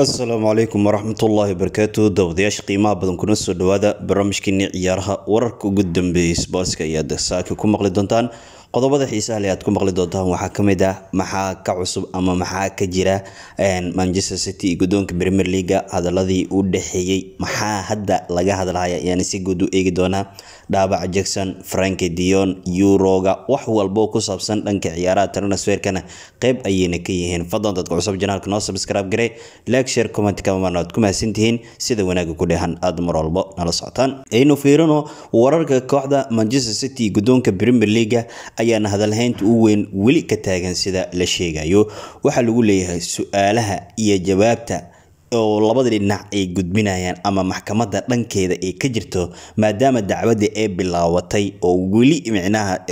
assalaamu calaykum waraxmatullaahi wabarakaatu daawadayaasha qiimaha badan kuna soo dhawaada barnaamijkeeni ciyaaraha wararka ugu dambeeyay sbootska ayaad saaka ku maqli doontaan qodobada xiisaha le aad ku maqli doontaan waxaa kamid ah maxaa ka cusub ama maxaa ka jira manchester city iyo gudoonka premier leaga hadaladii u dhexeeyey maxaa hadda laga hadlahaya ayaan si guud u eegi doonaa dhaabac jackson franki dion yuroga wax walbo ku saabsan dhanka ciyaaraha transferkana qeyb ayayna ka yihiin fadlan dadka cusub janaalka noo subscribe garee like share comment kamarna ku mahadsantihiin sida wanaaga ku dheehan aada mar walbo nala socotaan aynu fiirino wararka kooxda manchester city gudoonka premier leaga ayaana hadalhaynta u weyn weli ka taagan sida la sheegayo waxaa lagu leeyahay su-aalaha iyo jawaabta oo labada dhinac ay gudbinayaan ama maxkamadda dhankeeda ay ka jirto maadaama dacwadii ay bilaabatay oo weli micnaha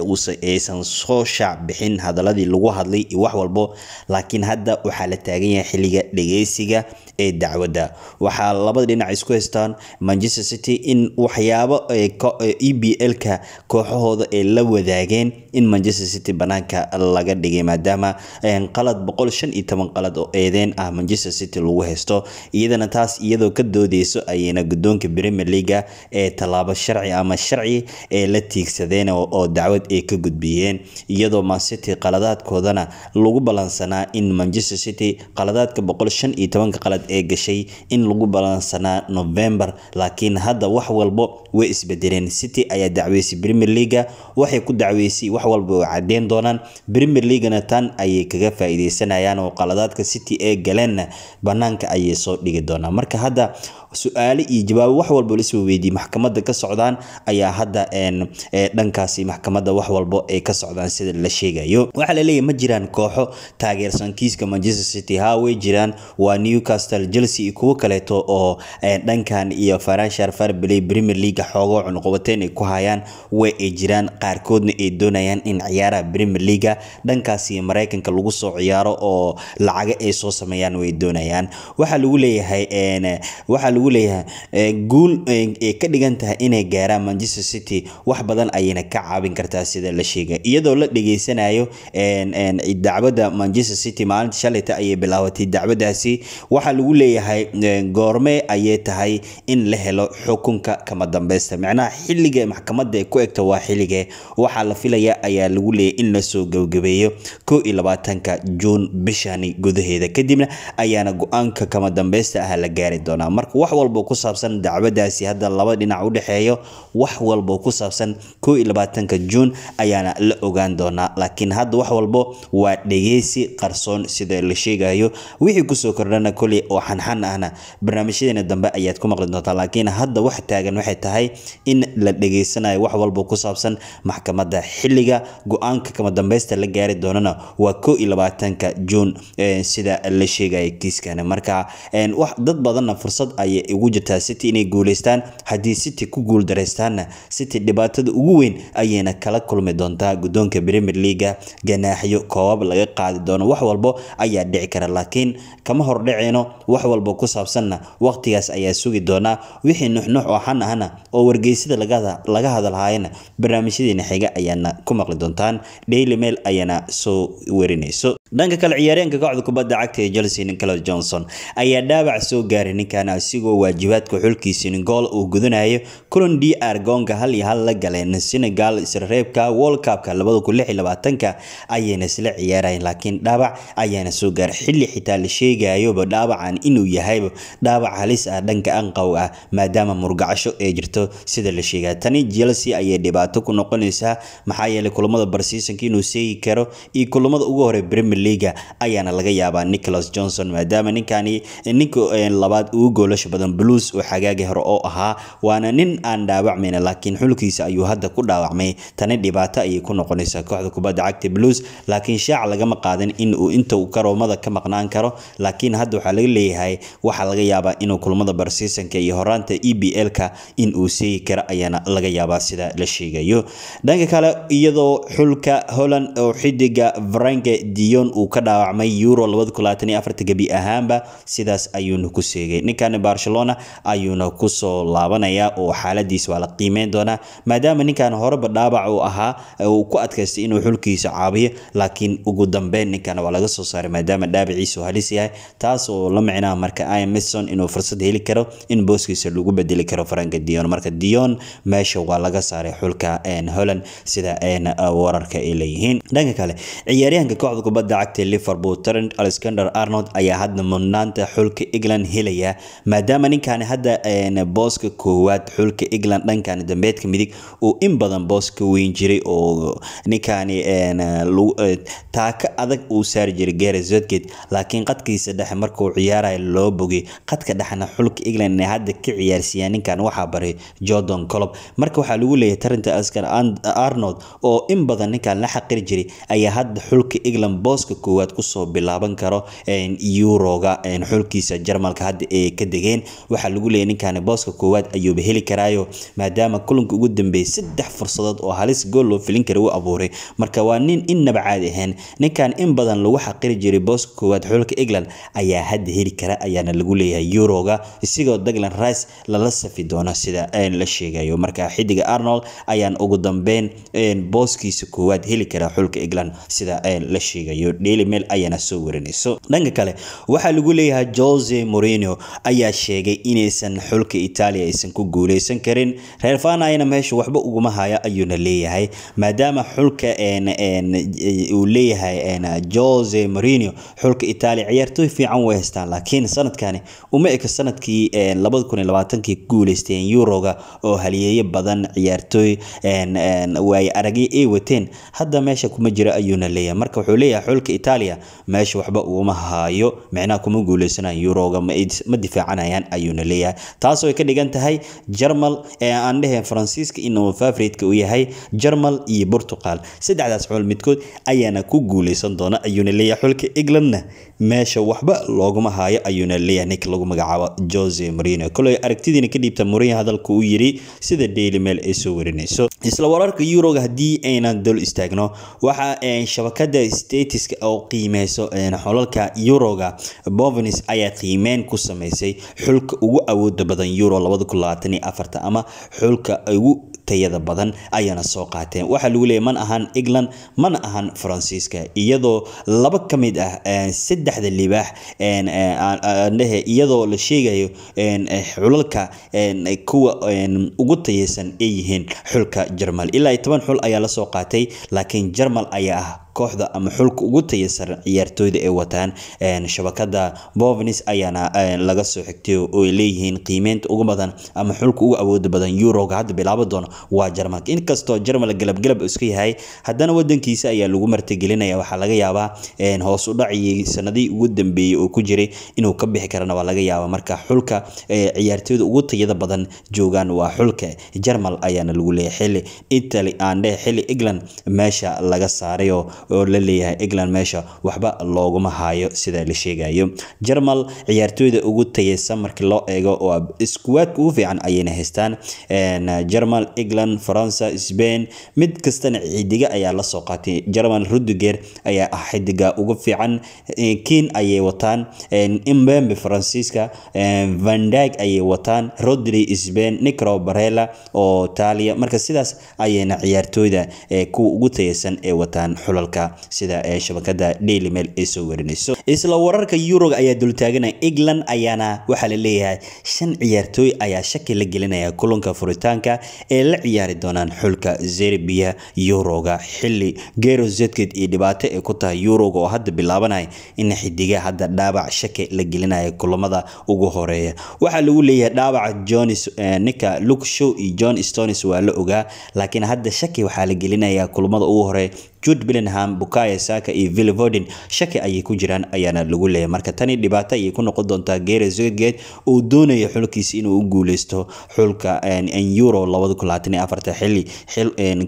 aysan soo shaac bixin hadaladii lagu hadlay iyo wax walbo laakiin hadda waxaa la taagan yahay xilliga dhageysiga ee dacwadda waxaa labada dhinac isku haystaan manchester city in waxyaabo e b l-ka kooxahooda ay la wadaageen in manchester city banaanka laga dhigay maadaama eh, qalad boqol shan iyo toban qalad oo eedeen ah manchester city lagu haysto iyadana taas iyadoo ka doodeyso ayayna gudoonka premier leaga ee tallaabo sharci ama sharci ee la tiigsadeen oo dacwad ay ka gudbiyeen iyadoo mancity qaladaadkoodana lagu balansanaa in manchester city qaladaadka qalad ee gashay in lagu balansanaa november laakiin hadda wax walbo way isbedeleen city ayaa dacweysay premier leaga waxay ku dacweysay wax walba oo cadeyn doonaan premier leagana tan ayay kaga faa'iideysanayaan oo qaladaadka city ee galeenna bannaanka ayay soo dhigi doonaa marka hadda su-aale iyo jawaabo wax walba lasoo weydiiyey maxkamadda ka socdaan ayaa hadda dhankaasi maxkamadda wax walba ay ka socdaan sida la sheegayo waxaa la leeyahy ma jiraan kooxo taageersan kiiska manchester city haa way jiraan waa newcastle chelsea iyo kuwo kaleeto oo dhankan iyo financial fair premier league xoogo cunuqabateyn ay ku hayaan way ay jiraan qaarkoodna ay doonayaan in ciyaaraha premier leaga dhankaasi maraykanka lagu soo ciyaaro oo lacaga ay soo sameeyaan way doonayaan waxaa lagu leeyahay waxaa lagu leeyahay guul ay ka dhigan tahay inay gaaraan manchester city wax badan ayayna ka caawin kartaa sida la sheegay iyadoo la dhegeysanayo dacwadda manchester city maalinta shalayta ayay bilaabatay dacwaddaasi waxaa lagu leeyahay goorme ayay tahay in la helo xukunka kama dambeysta micnaha xilliga maxkamadda ku egto waa xillige waxaa la filaya ayaa lagu leeyahay in lasoo gabagabeeyo koo juun bishani gudaheeda kadibna ayaana go-aanka kama dambeysta ah la gaari doonaa marka wax walba ku saabsan dacwadaasi hadda laba dhinac u dhexeeyo wax walba ku saabsan koo juun ayaana la ogaan doonaa laakiin hadda wax walba waa dhegeysi qarsoon sida la sheegayo wixii kusoo kordhana koley oo xanxan ahna barnaamijyadeena dambe ayaad ku maqli doontaa laakiin hadda wax taagan waxay tahay in la dhegeysanayo wax walba ku saabsan maxkamadda xilliga go-aanka kama dambaysta la gaari doonana waa koo iyo juun sida la sheegaya kiiskana marka dad badanna fursad ay ayay ugu jirtaa city inay guuleystaan haddii city ku guuldaraystaanna city dhibaatada ugu weyn ayayna kala kulmi doontaa guddoonka premier leaga ganaaxyo koobab laga qaadi doono wax walbo ayaa dhici kara laakiin kama hordhaceyno wax walba ku saabsanna waqtigaas ayaa sugi doonaa wixii nuxnux oo xan ahna oo wargeysida laga hadalhaayana barnaamijyadeena xiga ayaana ku maqli doontaan daily mail ayaana soo warinayso dhanka kale ciyaareenka kooxda kubadda cagta ee chelsea nicolas johnson ayaa dhaawac soo gaaray ninkan isigoo waajibaadka xulkiisini gool uu gudanayo kulan d r goonka hal iyo hal la galeen senegal isreebka world cupka labadakulixylabaatanka ayayna isla ciyaarayeen laakiin dhaawac ayaana soo gaaray xilli xitaa la sheegayoba dhaawacan inuu yahayba dhaawac halis ah dhanka anqow ah maadaama murgacasho ee jirto sida la sheegaa tani chelsea ayay dhibaato ku noqonaysaa maxaa yeelay kulamada barsiisanka inuu seegi karo iyo kulamada ugu hore bremi Premier League ayaana laga yaabaa Nicholas Johnson maadaama ninkani eh, ninka eh, labaad ugu goolasha badan Blues oo xagaagi hore oo ahaa waana nin aan dhaawacmayna laakiin xulkiisa ayuu hadda ku dhaawacmay tani dhibaato ayay ku noqonaysaa kooxda kubadda cagta Blues laakiin shaac lagama qaadan in uu inta uu karoomada ka maqnaan karo laakiin hadda waxaa laga leeyahay waxaa laga yaabaa inuu kulmada barsiisanka iyo horaanta EPL-ka in seegi karo ayaana laga yaabaa sida la sheegayo dhanka kale iyadoo xulka Holland oo xidiga Frank Dion badan uu ka dhaawacmay euro gebi ahaanba sidaas ayuuna ku seegay ninkani barcelona ayuuna kusoo laabanayaa oo xaaladiis waa la qiimeyn doonaa maadaama ninkan horeba dhaabac uu ahaa uu ku adkaystay inuu xulkiisa caabiyo laakiin ugu dambeyn ninkan waa laga soo saaray maadaama dhaabaciisu halis yahay taas oo la micnaha marka imason inuu fursad heli karo in booskiisa lagu bedeli karo faranka dion marka dion meesha waa laga saaray xulka holland sida wararka ay leeyihiin dhanka kale ciyaaryahanka kooxda kubada lacagta liverpool trent alexander arnold ayaa hadda mudnaanta xulka england helaya maadaama ninkaani hadda booska koowaad xulka england dhankan dambeedka midig uu in badan boos weyn jiray oo ninkaani e, taaka adag uu saari jiray gares zodgate laakiin qadkiisa dhexe markuu ciyaaraya loo bogay qadka dhexna xulka england inay hadda ka ciyaarsiiyaan ninkan waxaa baray jordan colob marka waxaa lagu leeyahay trent alexander arnold oo in badan ninkan la xaqiri jiray ayaa hadda xulka england boos booska koowaad kusoo bilaaban karo yuroga xulkiisa jarmalka hadda ay ka degeen waxaa lagu leeyay ninkaani booska koowaad ayuuba heli karaayo maadaama kulanka ugu dambeeyay saddex fursadood oo halis gool loo filin kara u abuuray marka waa nin innaba caadi ahayn ninkan in badan lagu xaqiri jiray booska koowaad xulka england ayaa hadda heli kara ayaana lagu leeyahay yuroga isigoo daglan rice lala safi doono sida la sheegayo marka xidiga arnold ayaan ugu dambeyn booskiisa koowaad heli kara xulka england sida la sheegayo daily mail ayana soo warinayso dhanka kale waxaa lagu leeyahay jose morino ayaa sheegay inaysan xulka itaaliya aysan ku guuleysan karin reer meesha waxba uguma haya ayuuna leeyahay maadaama xulka uu leeyahay jose morino xulka itaaliya ciyaartooy fiican way haystaan laakiin sanadkani uma eka sanadkii kii guuleysteen yuroga oo haliyeeyo badan ciyaartooy waay aragyo ay wateen hadda meesha kuma jiro ayuuna leeyahay marka wuxuu leeyahay xulka dalka Italiya meesha waxba uuma hayo micnaha kuma guuleysanayaan Euroga ma difaacanayaan ayuuna leeyahay taasoo oo ka dhigan tahay Jarmal ee aan dheheen Faransiiska inuu favorite u yahay Jarmal iyo Portugal saddexdaas xul midkood ayaana ku guuleysan doona ayuuna leeyahay xulka Englandna meesha waxba looguma haayo ayuuna leeyahay ninka lagu magacaabo jose marino koley aragtidiina ka dhiibta morinya hadalka uu yidhi sida daily mail ay soo warinayso isla wararka yuroga haddii aynan dol istaagno waxa shabakada statiska oo qiimeyso xolalka yuroga bovenis ayaa qiimeyn ku sameysay xulka ugu awooda badan euro ama xulka ugu tayada badan ayana soo qaateen waxaa lagu leeyay mana ahan england mana ahan faransiiska iyadoo laba ka mid ah saddexda libaax andhehe iyadoo la sheegayo xulalka kuwa ugu tayaysan ay yihiin xulka jarmal ilaa iyo toban xul ayaa lasoo qaatay laakiin jarmal ayaa ah kooxda ama xulka ugu tayasan ciyaartooyda ay wataan shabakada bovenis ayaana laga soo xigtay oo ay leeyihiin qiimeynta ugu badan ama xulka ugu awooda badan yuroga hadda bilaabo doona waa jarmalka inkastoo jarmal galabgalab iska yahay haddana wadankiisa ayaa lagu martigelinaya waxaa laga yaabaa hoos u dhaciyay sanadihii ugu dambeeyey oo ku jiray inuu ka bixi karana waa laga yaabaa marka xulka ciyaartooyda ugu tayada badan joogaan waa xulka jarmal ayaana lagu leeyahay xilli italy aan dheh xilli england meesha laga saarayoo oo la leeyahay england meesha waxba looguma hayo sida la sheegayo jarmal ciyaartooyda ugu tayeysan markii loo eego iskuwaadka ugu fiican ayayna haystaan jarmal england faransa spain mid kastana xidiga ayaa lasoo qaatay jarmal rudiger ayaa ah xidiga ugu fiican kiin ayay wataan imbembe faransiiska vandag ayay wataan rodri spain nicro barela oo taaliya marka sidaas ayayna ciyaartooyda eh, kuwa ugu tayeysan ee wataan xulal dalka sida ee eh, shabakada Daily Mail ay soo warinayso isla wararka Yurub ayaa dultaaganay England ayaana waxaa la leeyahay shan ciyaartooy ayaa shaki la gelinaya kulanka furitaanka ee la ciyaari doonaan xulka Serbia Yuroga xilli Gero Zetket iyo dhibaato ay ku tahay Yuroga oo hadda bilaabanaya in xidiga hadda dhaabac shaki la gelinaya kulamada ugu horeeya waxaa lagu leeyahay dhaabaca Jones eh, Nika Luke iyo John Stones waa la ogaa laakiin hadda shaki waxaa la gelinayaa kulamada ugu horeeya jude billingham bukaya saka iyo vill vodin shaki ayay ku jiraan ayaana lagu leeyahy marka tani dhibaato ayay ku noqon doontaa geera zoidgeed uu doonaya xulkiisi inuu u guuleysto xulka euro xili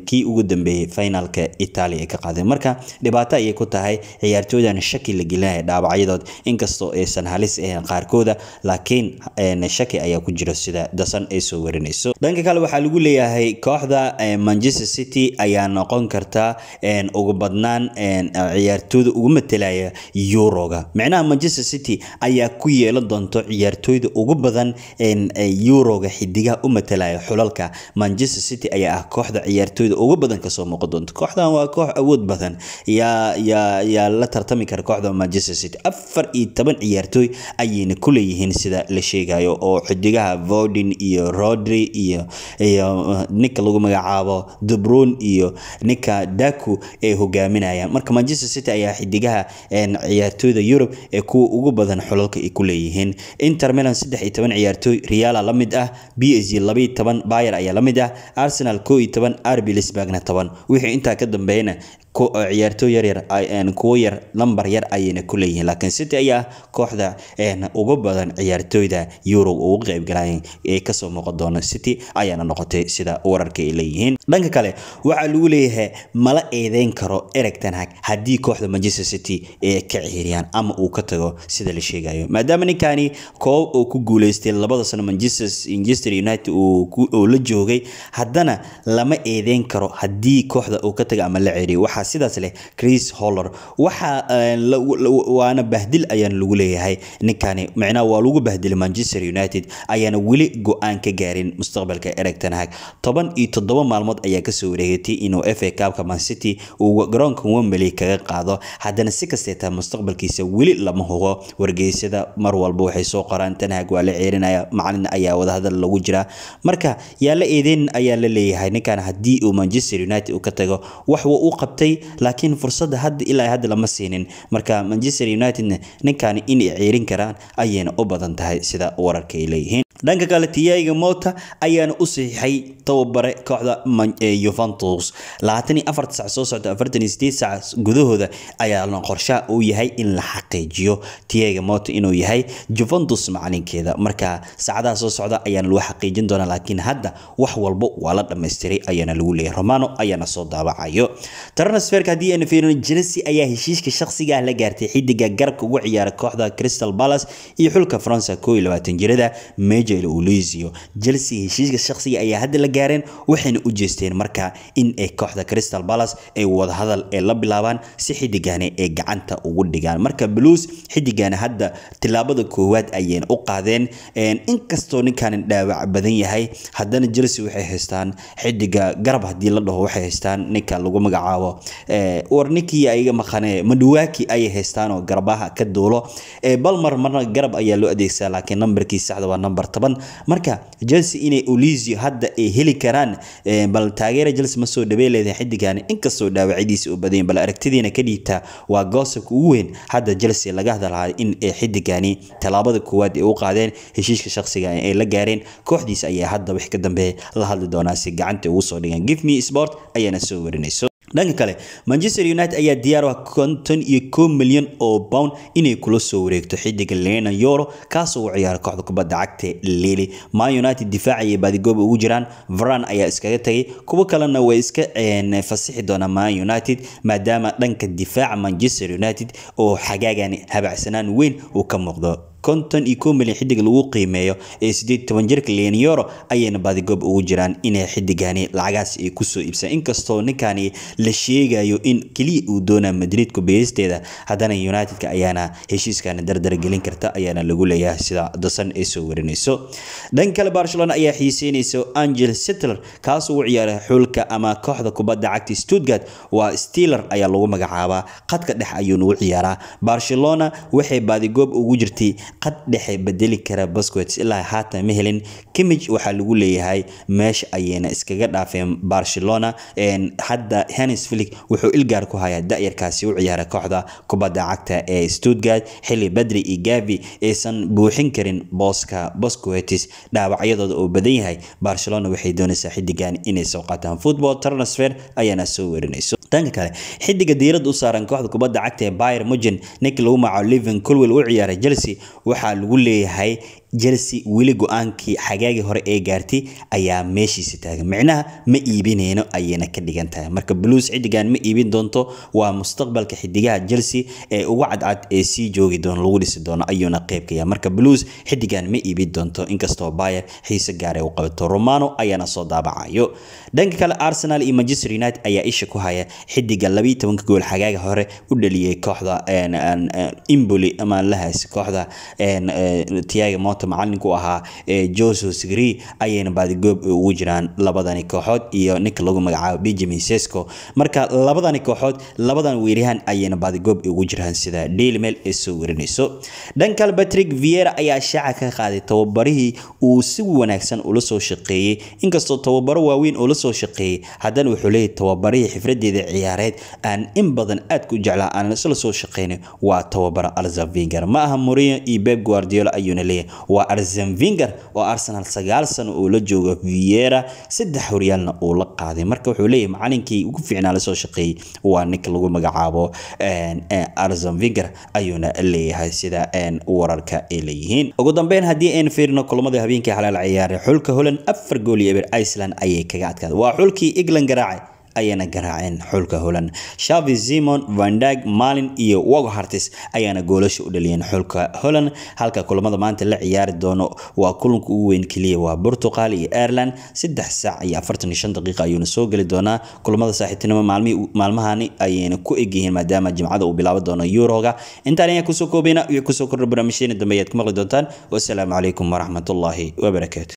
kii ugu dambeeyey finalka italia ay ka qaadeen marka dhibaato ayay ku tahay ciyaartooydan shaki la gelinaya dhaawacyadood inkastoo aysan halis ahayn qaarkooda laakiin shaki ayaa ku jira sida dasan ay soo warinayso dhanka kale waxaa lagu leeyahay kooxda manchester city ayaa noqon kartaa ugu badnaan ciyaartooyda ugu matelaya yuroga micnaha manchester city ayaa ku yeelan doonto ciyaartooyda ugu badan yuroga xidigaha u matelaya xulalka manchester city ayaa ah kooxda ciyaartooyda ugu badan kasoo muuqan doonta kooxdan waa koox awood badan yaa la tartami kara kooxda manchester city afar iyo toban ciyaartooy ayayna ku leeyihiin sida la sheegayo oo xidigaha vodin iyo rodri iyo uh, ninka lagu magacaabo dubron iyo ninka daku ay hogaaminayaan marka manchester city ayaa xidigaha ciyaartooyda yurub ee kuwa ugu badan xulalka ay ku leeyihiin inter milan saddex iyo toban ciyaartooy reala la mid ah b s g laba toban bayer ayaa la mid ah arsenal koo iyo toban arbi lisbagna toban wixii intaa ka dambeeyana ciyaartooy yaryar kuwo yar lambar yar ayayna ku leeyihiin laakiin city ayaa kooxda ugu badan ciyaartooyda yurub ugu qaybgalay ee kasoo muuqan doona city ayaana noqotay sida wararka ay leeyihiin dhanka kale waxaa lagu leeyahay mala eedeyn karo ereg tanhag haddii kooxda manchester city ee ka ciiriyaan ama uu ka tago sida la sheegayo maadaama ninkani koob uu ku guuleystay labada sano manchester united uu la joogay haddana lama eedeyn karo haddii kooxda uu ka tago ama la ceeriyo waxaa sidaas leh chris holler waxa eh, bahdil ayaan lagu leeyahay ninkani micnaha waa lagu bahdilay manchester united ayaana weli go-aan ka gaarin mustaqbalka ericton toban iyo toddoba maalmood ayaa kasoo wareegatay inuu f a kaabka mancity uu garoonka wembley kaga qaado haddana si kasteeta mustaqbalkiisa weli lama hugo wargeysyada mar walba waxay soo qoraan tan waa la ceerinaya macalin ayaa wadahadal lagu jiraa marka yaa la eedeyn ayaa la leeyahay ninkan haddii uu manchester united u ka tago wax uu qabtay helay laakiin fursadda hadda ilaa hadda lama siinin marka manchester united ninkan inay ciirin karaan ayayna u badan tahay sida wararka ay leeyihiin dhanka kale tiyaga mota ayaana u saxiixay tababare kooxda yuventus sac soo socdasac gudahooda ayaana qorshaha uu yahay in la xaqiijiyo tiyaga mota inuu yahay juventus macalinkeeda marka saacadaha soo socda ayaana lagu xaqiijin doona laakiin hadda wax walba waa la dhammaystiray ayaana lagu leeyahy romano ayaana soo daawacayo transferka haddii aanu fiirino chelsea ayaa heshiiska shakhsiga ah la gaartay xidiga garabka ugu ciyaara kooxda crystal palace iyo xulka faransa koo iyo labaatan jirada major jecel uu leesiyo Chelsea heshiiska shakhsiga ayaa hadda la gaareen waxayna u jeesteen markaa in ay kooxda Crystal Palace ay wada hadal la bilaabaan si xidigane ay gacanta ugu dhigaan marka Blues xidigane hadda tilaabada koowaad ayeen u qaadeen inkastoo ninkan dhaawac badan yahay haddana Chelsea waxay haystaan xidiga garab haddii la dhaho waxay haystaan ninka lagu magacaabo war ayaga maqane madhuwaaki ayay haystaan oo garbaha ka duulo balmar marna garab ayaa loo adeegsadaa laakiin nambarkiisa saxda waa nambar toban marka chelsea inay olizio hadda ay heli karaan eh, bal taageera chelsea ma soo dhawey leedahay xiddigan inkastoo dhaawacadiisa u badayn bal aragtidiina ka dhiibta waa goosabka ugu weyn hadda chelsea laga hadal in ay xiddigani tallaabada koowaad ay u qaadeen heshiiska shakhsiga ay ah la gaareen kooxdiisa ayaa hadda wix ka dambeeya la hadli doonaa si gacanta ugu soo dhigan gifme sport ayaana soo warinayso dhanka kale manchester united ayaa diyaar ah konton iyo kow milyan oo bound inay kula soo wareegto xidiga lena yoro kaasoo u ciyaara kooxda kubadda cagta lili man united difaacayay baadigooba ugu jiraan varan ayaa iskaga tagay kuwo kalena way iska fasixi doonaa man united maadaama dhanka difaaca manchester united oo xagaagan habacsanaan weyn uu ka muuqdo konton iyo kow milyan xidig lagu qiimeeyo ee sideed toban jirka liyan ayayna baadigoob ugu jiraan inay xidigani lacagaas ay kusoo iibsadaan inkastoo ninkani la sheegayo in keliya uu doonaa madrid kubeysteeda haddana unitedka ayaana heshiiskana dardargelin karta ayaana lagu leeyahay sida dasan ay soo warinayso dhan kale barcelona ayaa xiiseynaysa angel settler kaas ugu ciyaaray xulka ama kooxda kubadda cagta stuttgart waa steeler ayaa lagu magacaabaa qadka dhex ayuuna u ciyaaraa barcelona waxay baadigoob ugu jirtay qad dhexe bedeli kara basquets ilaa haatan ma helin kimij waxaa lagu leeyahay meesha ayayna iskaga dhaafeen barcelona hadda henis filik wuxuu ilgaar ku hayaa da-yarkaasi u ciyaara kooxda kubadda cagta ee stuttgard xili badri iyo gavi aysan buuxin karin booska basquets dhaawacyadooda oo badan yahay barcelona waxay doonaysaa xidigan inay soo qaataan football transfer ayaana soo werinayso danka kale xidiga diiradda u saaran kooxda kubadda cagta ee bayer mugen ninka lagu magaco living colwell u ciyaaray chelsea waxaa lagu leeyahay jelse weli go-aankii xagaagii hore ee gaartay ayaa meeshiisa taagan micnaha ma iibinayno ayayna ka dhigan tahay marka blues xidigan ma iibin doonto waa mustaqbalka xidigaha jelse ee ugu cadcad ee sii joogi doono lagu dhisi doono ayuuna qeybkaya marka blues xidigan ma iibin doonto inkastoo bayer xiise gaara u qabato romano ayaana soo daabacayo dhanka kale arsenal iyo manchester united ayaa isha ku haya xidiga labaiyo tobanka gool xagaaga hore u dhaliyay kooxda imboli ama lahays kooxda tiaga noqoto macalinku ahaa josue sigri ayayna baadigoob ugu jiraan labadani kooxood iyo ninka lagu magacaabo benjamin sesco marka labadani kooxood labadan weeryahan ayayna baadigoob ugu jiraan sida dailmail ee soo werinayso dhan kale viera ayaa shaaca ka qaaday tababarihii uu si wanaagsan ula soo shaqeeyey inkastoo tababaro waaweyn ula soo shaqeeyey haddana wuxuu leeyahy tababarihii xifradeeda ciyaareed aan in badan aadka jeclaa aanan isla soo shaqeynay waa tababaro alzavinger ma aha moriyo iyo beb guardiola ayuuna leeyahay waa arsene vinger oo arsenal sagaal sano uu la jooga viera saddex horyaalna uu la qaaday marka wuxuu leeyahay macalinkii ugu fiicnaa lasoo shaqeeyey waa ninka lagu magacaabo arsen vinger ayuuna leeyahay sida wararka ay leeyihiin ugu dambeyn haddii aan fiirino kulamada habeenkii xalaal ciyaare xulka holand afar gool iyo eber iceland ayay kaga adkaada waa xulkii england garaacay ayaana garaaceen xulka holan shavi simon vandag malin iyo wago hartis ayaana goolasha u dhaliyeen xulka holan halka kulamada maanta la ciyaari doono waa kulanka ugu weyn keliya waa portugal iyo ireland saddex saac iyo afartan shan daqiiqa ayuuna soo geli doonaa kulamada saaxiibtinimo maalmahani ayayna ku egyihiin maadaama jimcada uu bilaaban doono yuroga intaan ayaan kusoo koobayna iyo kusoo kordha barnaamijyadeena dambe ayaad ku maqli doontaan wassalaamu calaykum waraxmatullaahi wabarakaatu